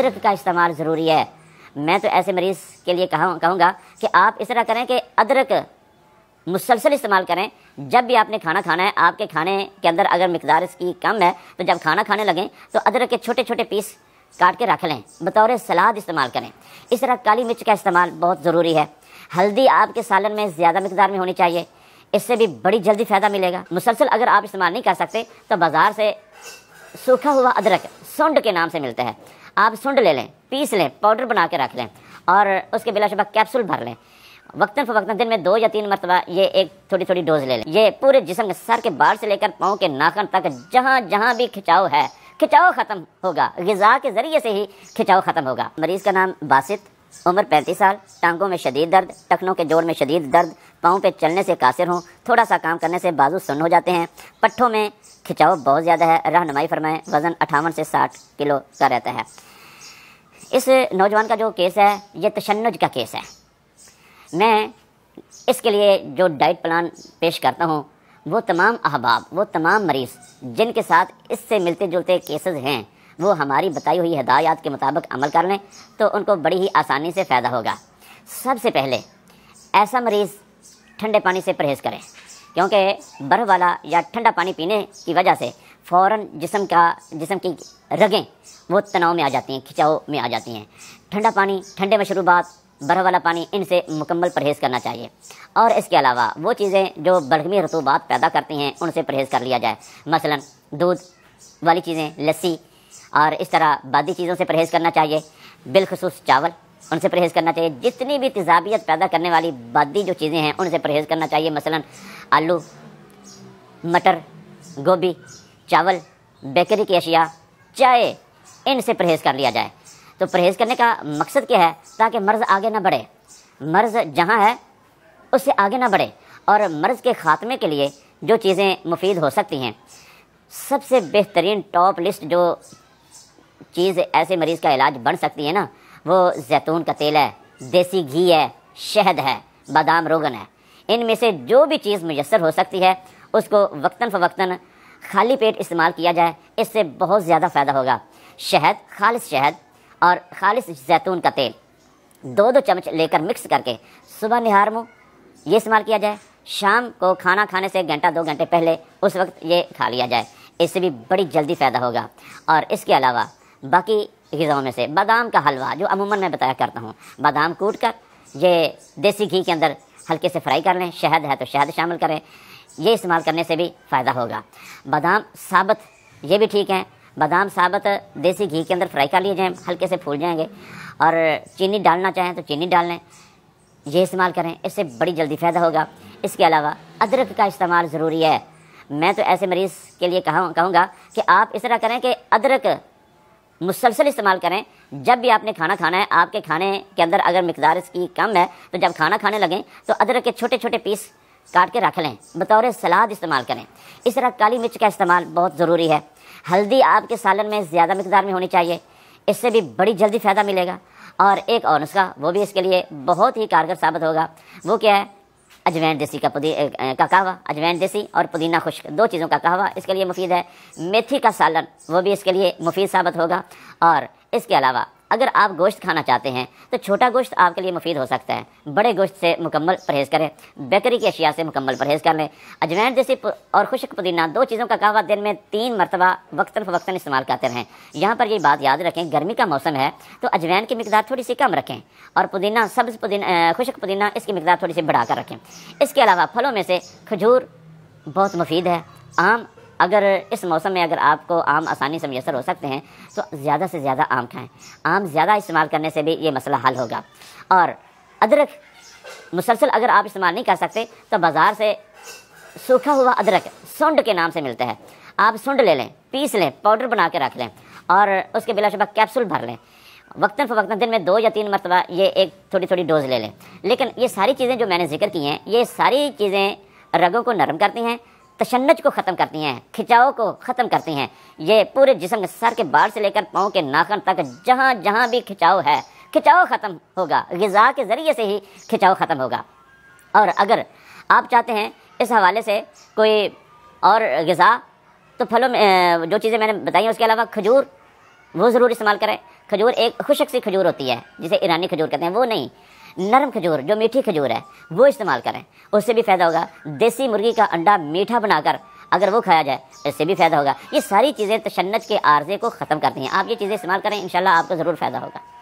अदरक का इस्तेमाल ज़रूरी है मैं तो ऐसे मरीज़ के लिए कहूँ कहूँगा कि आप इस तरह करें कि अदरक मुसलसल इस्तेमाल करें जब भी आपने खाना खाना है आपके खाने के अंदर अगर मकदार इसकी कम है तो जब खाना खाने लगें तो अदरक के छोटे छोटे पीस काट के रख लें बतौर सलाद इस्तेमाल करें इस तरह काली मिर्च का इस्तेमाल बहुत ज़रूरी है हल्दी आपके सालन में ज़्यादा मकदार में होनी चाहिए इससे भी बड़ी जल्दी फ़ायदा मिलेगा मुसलसल अगर आप इस्तेमाल नहीं कर सकते तो बाज़ार से सूखा हुआ अदरक सोंड के नाम से मिलता है आप सुंड ले लें पीस लें पाउडर बना के रख लें और उसके बिलाशुबा कैप्सूल भर लें वक्ता फ़वक्ता दिन में दो या तीन मरतबा ये एक थोड़ी थोड़ी डोज ले लें ये पूरे जिसम के सर के बाल से लेकर पाँव के नाखन तक जहाँ जहाँ भी खिंचाव है खिंचाव ख़त्म होगा गज़ा के ज़रिए से ही खिंचाव ख़त्म होगा मरीज़ का नाम बासित उम्र पैंतीस साल टांगों में शदीद दर्द टखनों के जोड़ में शदीद दर्द पाँव पे चलने से कासिर हों थोड़ा सा काम करने से बाजू सुन्न हो जाते हैं पट्ठों में खिंचाव बहुत ज़्यादा है रहनमाई फरमाएँ वज़न अठावन से साठ किलो का रहता है इस नौजवान का जो केस है ये तशनज का केस है मैं इसके लिए जो डाइट प्लान पेश करता हूँ वो तमाम अहबाब वो तमाम मरीज़ जिनके साथ इससे मिलते जुलते केसेस हैं वो हमारी बताई हुई हदायत के मुताबिक अमल कर लें तो उनको बड़ी ही आसानी से फ़ायदा होगा सबसे पहले ऐसा मरीज़ ठंडे पानी से परहेज़ करें क्योंकि बर्फ़ वाला या ठंडा पानी पीने की वजह से फ़ौर जिसम का जिसम की रगें वो तनाव में आ जाती हैं खिंचाव में आ जाती हैं ठंडा पानी ठंडे मशरूबात बर्फ़ वाला पानी इनसे मुकम्मल परहेज़ करना चाहिए और इसके अलावा वो चीज़ें जो बलगमी रतूबात पैदा करती हैं उनसे परहेज़ कर लिया जाए मसलन दूध वाली चीज़ें लस्सी और इस तरह बादी चीज़ों से परहेज़ करना चाहिए बिलखसूस चावल उनसे परहेज़ करना चाहिए जितनी भी तजाबियत पैदा करने वाली बादी जो चीज़ें हैं उनसे परहेज़ करना चाहिए मसलन आलू मटर गोभी चावल बेकरी की अशिया चाय इनसे परहेज़ कर लिया जाए तो परहेज़ करने का मकसद क्या है ताकि मर्ज़ आगे ना बढ़े मर्ज़ जहाँ है उससे आगे ना बढ़े और मर्ज़ के ख़ात्मे के लिए जो चीज़ें मुफीद हो सकती हैं सबसे बेहतरीन टॉप लिस्ट जो चीज़ ऐसे मरीज़ का इलाज बन सकती है ना वो जैतून का तेल है देसी घी है शहद है बादाम रोगन है इनमें से जो भी चीज़ मैसर हो सकती है उसको वक्ता फ़वक्ता खाली पेट इस्तेमाल किया जाए इससे बहुत ज़्यादा फ़ायदा होगा शहद खालिश शहद और खालिश जैतून का तेल दो दो चम्मच लेकर मिक्स करके सुबह निहार मुँह ये इस्तेमाल किया जाए शाम को खाना खाने से घंटा दो घंटे पहले उस वक्त ये खा लिया जाए इससे भी बड़ी जल्दी फ़ायदा होगा और इसके अलावा बाकी गज़ाओं में से बादाम का हलवा जो अमूमन मैं बताया करता हूँ बादाम कूट कर ये देसी घी के अंदर हल्के से फ्राई कर लें शहद है तो शहद शामिल करें ये इस्तेमाल करने से भी फ़ायदा होगा बादाम साबत ये भी ठीक है बादाम साबत देसी घी के अंदर फ्राई कर लिए जाएँ हल्के से फूल जाएंगे और चीनी डालना चाहें तो चीनी डाल लें ये इस्तेमाल करें इससे बड़ी जल्दी फ़ायदा होगा इसके अलावा अदरक का इस्तेमाल ज़रूरी है मैं तो ऐसे मरीज़ के लिए कहा कहूँगा कि आप इस तरह करें कि अदरक मुसलसल इस्तेमाल करें जब भी आपने खाना खाना है आपके खाने के अंदर अगर मकदार इसकी कम है तो जब खाना खाने लगें तो अदरक के छोटे छोटे पीस काट के रख लें बतौर सलाद इस्तेमाल करें इस तरह काली मिर्च का इस्तेमाल बहुत ज़रूरी है हल्दी आपके सालन में ज़्यादा मकदार में होनी चाहिए इससे भी बड़ी जल्दी फ़ायदा मिलेगा और एक और नुस्खा वो भी इसके लिए बहुत ही कारगर साबित होगा वो क्या है अजवैन देसी का पुदी का कहवा अजवैन देसी और पुदीना खुश्क दो चीज़ों का कहवा इसके लिए मुफीद है मेथी का सालन वो भी इसके लिए मुफीद साबित होगा और इसके अलावा अगर आप गोश्त खाना चाहते हैं तो छोटा गोश्त आपके लिए मुफीद हो सकता है बड़े गोश्त से मुकम्मल परहेज़ करें बेकरी की अशिया से मुकम्मल परहेज़ कर लें अजवैन जैसी और खुशक पुदीना दो चीज़ों का कहवा दिन में तीन मरतबा वक्ता फ़वक्ता इस्तेमाल करते रहें यहाँ पर ये बात याद रखें गर्मी का मौसम है तो अजवैन की मकदार थोड़ी सी कम रखें और पुदीना सब्ज़ पुदीना खुशक पुदीना इसकी मकदार थोड़ी सी बढ़ाकर रखें इसके अलावा फलों में से खजूर बहुत मुफीद है आम अगर इस मौसम में अगर आपको आम आसानी से मैसर हो सकते हैं तो ज़्यादा से ज़्यादा आम खाएँ आम ज़्यादा इस्तेमाल करने से भी ये मसला हल होगा और अदरक मुसलसल अगर आप इस्तेमाल नहीं कर सकते तो बाज़ार से सूखा हुआ अदरक सुंड के नाम से मिलता है आप सुंड ले लें पीस लें पाउडर बना के रख लें और उसके बिलाशुबा कैप्सूल भर लें वक्ता फ़वक्ता दिन में दो या तीन मरतबा ये एक थोड़ी थोड़ी डोज ले लें लेकिन ये सारी चीज़ें जो मैंने जिक्र की हैं ये सारी चीज़ें रगों को नरम करती हैं तशन्नज को ख़त्म करती हैं खिंचाव को ख़त्म करती हैं ये पूरे जिसम सर के बाल से लेकर पाँव के नाखन तक जहाँ जहाँ भी खिंचाव है खिंचाव ख़त्म होगा गज़ा के ज़रिए से ही खिंचाव ख़त्म होगा और अगर आप चाहते हैं इस हवाले से कोई और गज़ा तो फलों में जो चीज़ें मैंने बताई हैं उसके अलावा खजूर वो ज़रूर इस्तेमाल करें खजूर एक खुशक सी खजूर होती है जिसे ईरानी खजूर कहते हैं वो नहीं नरम खजूर जो मीठी खजूर है वो इस्तेमाल करें उससे भी फ़ायदा होगा देसी मुर्गी का अंडा मीठा बनाकर अगर वो खाया जाए इससे भी फ़ायदा होगा ये सारी चीज़ें तशन्नत के आर्जे को ख़त्म करती हैं आप ये चीज़ें इस्तेमाल करें इन आपको ज़रूर फ़ायदा होगा